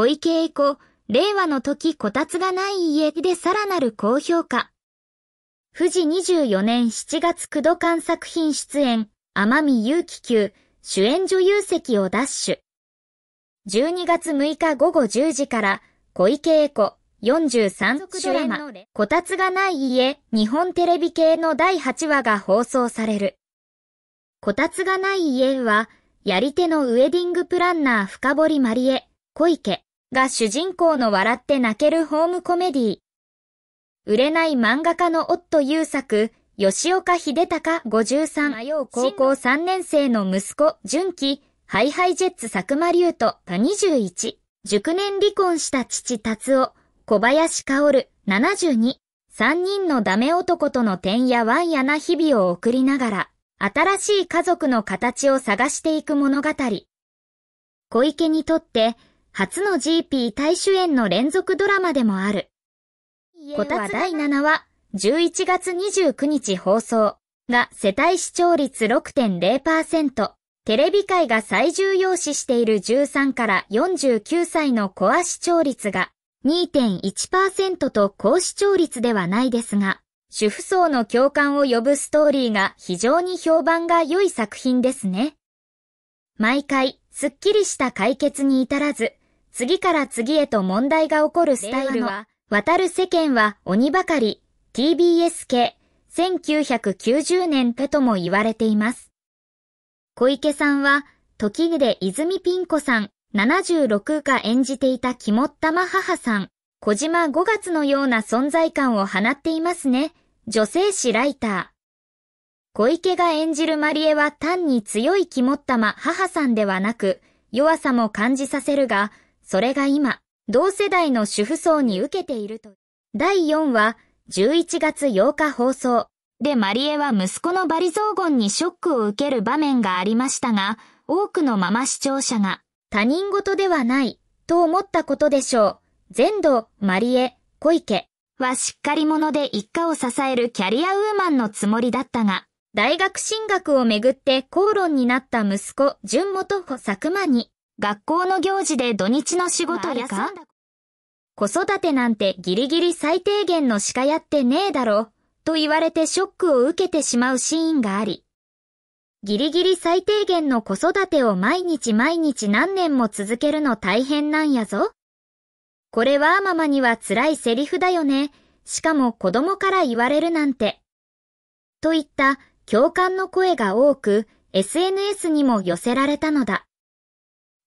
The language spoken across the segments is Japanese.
小池栄子、令和の時こたつがない家でさらなる高評価。富士24年7月九度間作品出演、天海祐希級、主演女優席を奪取。12月6日午後10時から、小池栄子、43ドラマ、こたつがない家、日本テレビ系の第8話が放送される。こたつがない家は、やり手のウェディングプランナー深堀まりえ、小池、が主人公の笑って泣けるホームコメディ。売れない漫画家の夫優作、吉岡秀隆53う高校3年生の息子、純喜、ハイハイジェッツ佐久間龍と21、熟年離婚した父達夫、小林薫72、3人のダメ男との点やわんやな日々を送りながら、新しい家族の形を探していく物語。小池にとって、初の GP 大主演の連続ドラマでもある。こたつ第7話、11月29日放送が世帯視聴率6.0%、テレビ界が最重要視している13から49歳のコア視聴率が2.1%と高視聴率ではないですが、主婦層の共感を呼ぶストーリーが非常に評判が良い作品ですね。毎回、すっきりした解決に至らず、次から次へと問題が起こるスタイルは、渡る世間は鬼ばかり、TBS 系、1990年ペとも言われています。小池さんは、時で泉ピン子さん、76が演じていた肝っ玉母さん、小島5月のような存在感を放っていますね、女性誌ライター。小池が演じるマリエは単に強い肝っ玉母さんではなく、弱さも感じさせるが、それが今、同世代の主婦層に受けていると。第4話、11月8日放送。で、マリエは息子のバリゾーゴンにショックを受ける場面がありましたが、多くのまま視聴者が、他人事ではない、と思ったことでしょう。全土、マリエ、小池はしっかり者で一家を支えるキャリアウーマンのつもりだったが、大学進学をめぐって口論になった息子、純元穂佐久間に、学校の行事で土日の仕事やか子育てなんてギリギリ最低限のしかやってねえだろ、と言われてショックを受けてしまうシーンがあり、ギリギリ最低限の子育てを毎日毎日何年も続けるの大変なんやぞ。これはママには辛いセリフだよね。しかも子供から言われるなんて。といった共感の声が多く SNS にも寄せられたのだ。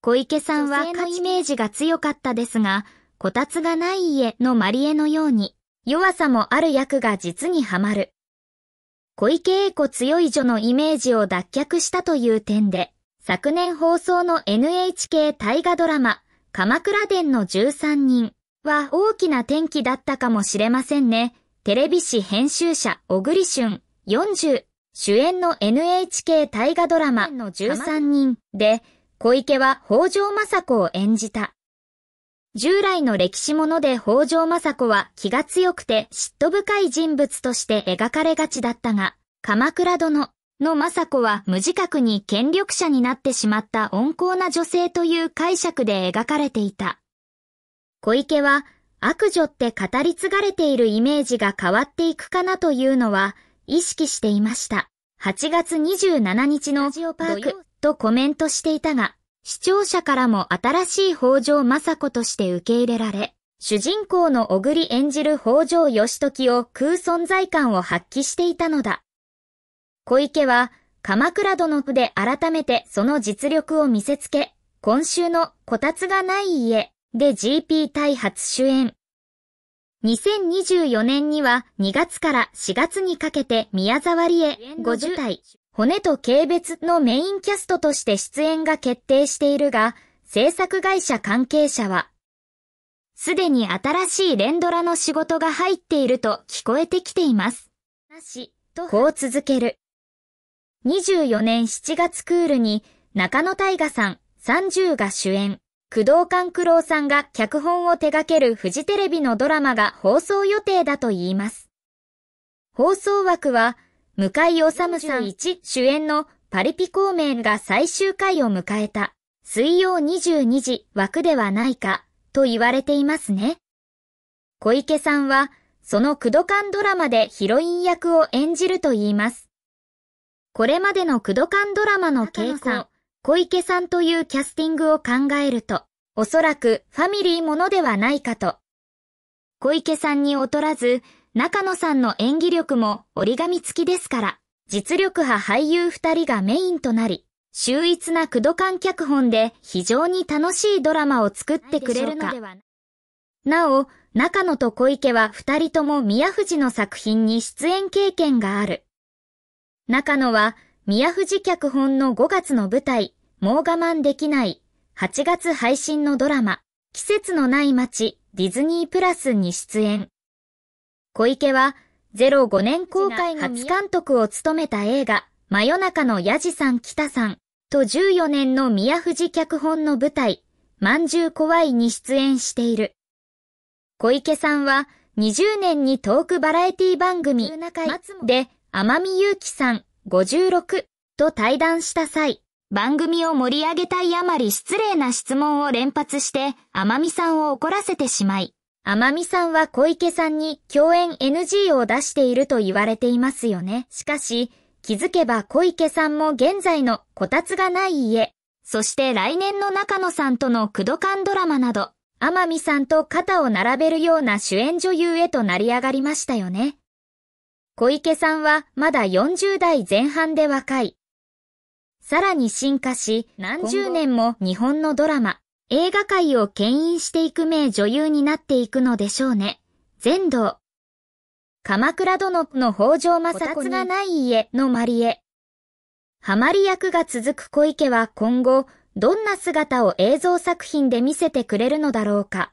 小池さんはイメージが強かったですが、こたつがない家のマリエのように、弱さもある役が実にはまる。小池栄子強い女のイメージを脱却したという点で、昨年放送の NHK 大河ドラマ、鎌倉殿の13人は大きな転機だったかもしれませんね。テレビ誌編集者、小栗旬、40、主演の NHK 大河ドラマの13人で、小池は北条政子を演じた。従来の歴史もので北条政子は気が強くて嫉妬深い人物として描かれがちだったが、鎌倉殿の政子は無自覚に権力者になってしまった温厚な女性という解釈で描かれていた。小池は悪女って語り継がれているイメージが変わっていくかなというのは意識していました。8月27日のジオパーク。とコメントしていたが、視聴者からも新しい北条政子として受け入れられ、主人公の小栗演じる北条義時を食う存在感を発揮していたのだ。小池は、鎌倉殿府で改めてその実力を見せつけ、今週のこたつがない家で GP 対初主演。2024年には2月から4月にかけて宮沢りえ50体。骨と軽蔑のメインキャストとして出演が決定しているが、制作会社関係者は、すでに新しい連ドラの仕事が入っていると聞こえてきています。なし、と、こう続ける。24年7月クールに、中野大河さん、30が主演、工藤勘九郎さんが脚本を手掛けるフジテレビのドラマが放送予定だと言います。放送枠は、向井治さん1主演のパリピ孔明が最終回を迎えた水曜22時枠ではないかと言われていますね。小池さんはそのクドカンドラマでヒロイン役を演じると言います。これまでのクドカンドラマの計算、小池さんというキャスティングを考えると、おそらくファミリーものではないかと。小池さんに劣らず、中野さんの演技力も折り紙付きですから、実力派俳優二人がメインとなり、秀逸な駆動感脚本で非常に楽しいドラマを作ってくれるか。なお、中野と小池は二人とも宮藤の作品に出演経験がある。中野は宮藤脚本の5月の舞台、もう我慢できない、8月配信のドラマ、季節のない街、ディズニープラスに出演。小池は、05年公開初監督を務めた映画、真夜中のヤジさん北さんと14年の宮藤脚本の舞台、まんじゅう怖いに出演している。小池さんは、20年にトークバラエティ番組で、天ゆ祐希さん56と対談した際、番組を盛り上げたいあまり失礼な質問を連発して、天見さんを怒らせてしまい、天海さんは小池さんに共演 NG を出していると言われていますよね。しかし、気づけば小池さんも現在のこたつがない家、そして来年の中野さんとのクドカンドラマなど、天海さんと肩を並べるような主演女優へと成り上がりましたよね。小池さんはまだ40代前半で若い。さらに進化し、何十年も日本のドラマ、映画界を牽引していく名女優になっていくのでしょうね。全道。鎌倉殿の北条政子がない家のマリエ。ハマり役が続く小池は今後、どんな姿を映像作品で見せてくれるのだろうか。